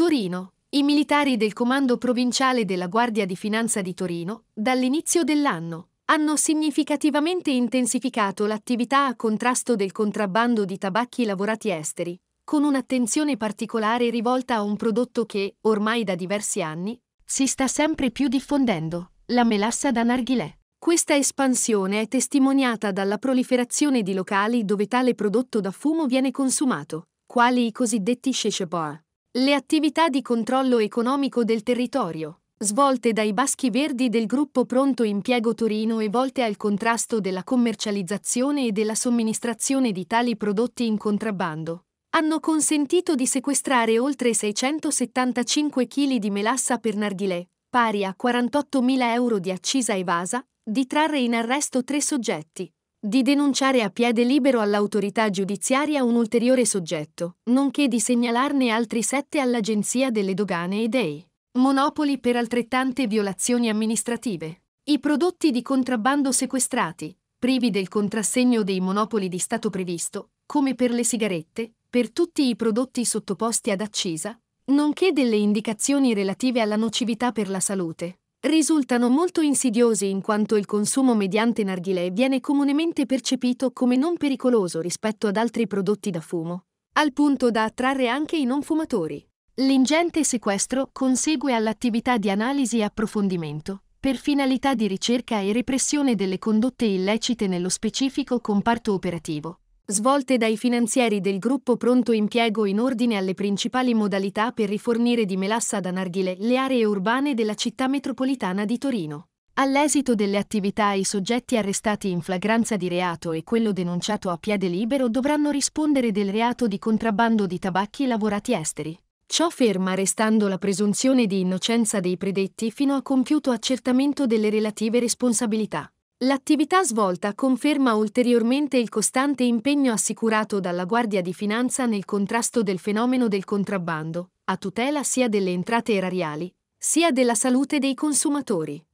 Torino. I militari del Comando Provinciale della Guardia di Finanza di Torino, dall'inizio dell'anno, hanno significativamente intensificato l'attività a contrasto del contrabbando di tabacchi lavorati esteri, con un'attenzione particolare rivolta a un prodotto che, ormai da diversi anni, si sta sempre più diffondendo, la melassa da narghilè. Questa espansione è testimoniata dalla proliferazione di locali dove tale prodotto da fumo viene consumato, quali i cosiddetti shesheboa. Le attività di controllo economico del territorio, svolte dai Baschi Verdi del gruppo Pronto Impiego Torino e volte al contrasto della commercializzazione e della somministrazione di tali prodotti in contrabbando, hanno consentito di sequestrare oltre 675 kg di melassa per narghilè, pari a 48.000 euro di accisa evasa, di trarre in arresto tre soggetti, di denunciare a piede libero all'autorità giudiziaria un ulteriore soggetto, nonché di segnalarne altri sette all'Agenzia delle Dogane e dei Monopoli per altrettante violazioni amministrative. I prodotti di contrabbando sequestrati, privi del contrassegno dei monopoli di Stato previsto, come per le sigarette, per tutti i prodotti sottoposti ad accisa, nonché delle indicazioni relative alla nocività per la salute, risultano molto insidiosi in quanto il consumo mediante narghilè viene comunemente percepito come non pericoloso rispetto ad altri prodotti da fumo, al punto da attrarre anche i non fumatori. L'ingente sequestro consegue all'attività di analisi e approfondimento, per finalità di ricerca e repressione delle condotte illecite nello specifico comparto operativo, svolte dai finanzieri del gruppo Pronto Impiego in ordine alle principali modalità per rifornire di melassa da narghile le aree urbane della città metropolitana di Torino. All'esito delle attività i soggetti arrestati in flagranza di reato e quello denunciato a piede libero dovranno rispondere del reato di contrabbando di tabacchi lavorati esteri. Ciò ferma restando la presunzione di innocenza dei predetti fino a compiuto accertamento delle relative responsabilità. L'attività svolta conferma ulteriormente il costante impegno assicurato dalla Guardia di Finanza nel contrasto del fenomeno del contrabbando, a tutela sia delle entrate erariali, sia della salute dei consumatori.